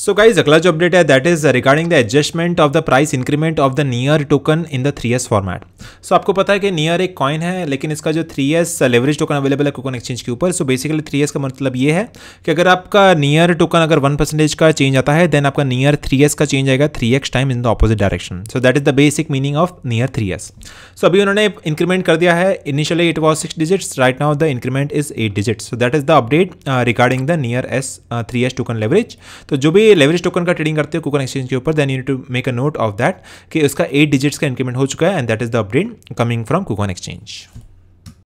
so guys अगला जो update है that is regarding the adjustment of the price increment of the NEAR token in the three S format so आपको पता है कि near एक कॉइन है लेकिन इसका जो three S leverage token available है कोकन एक्सचेंज के ऊपर सो बेसिकली थ्री एस का मतलब ये है कि अगर आपका नियर टोकन अगर वन परसेंटेज का चेंज आता है देन आपका नियर थ्री एस का चेंज आएगा three X time in the opposite direction so that is the basic meaning of NEAR three S so अभी उन्होंने इंक्रीमेंट कर दिया है initially it was six digits right now the increment is eight digit so that is the update regarding the NEAR S three S token leverage तो जो भी भी leverage token का ट्रेडिंग करते हो कुकन एक्सचेंज के ऊपर then you to make a note of that कि उसका एट डिजिट्स का इंक्रीमेंट हो चुका है and that is the update coming from KuCoin exchange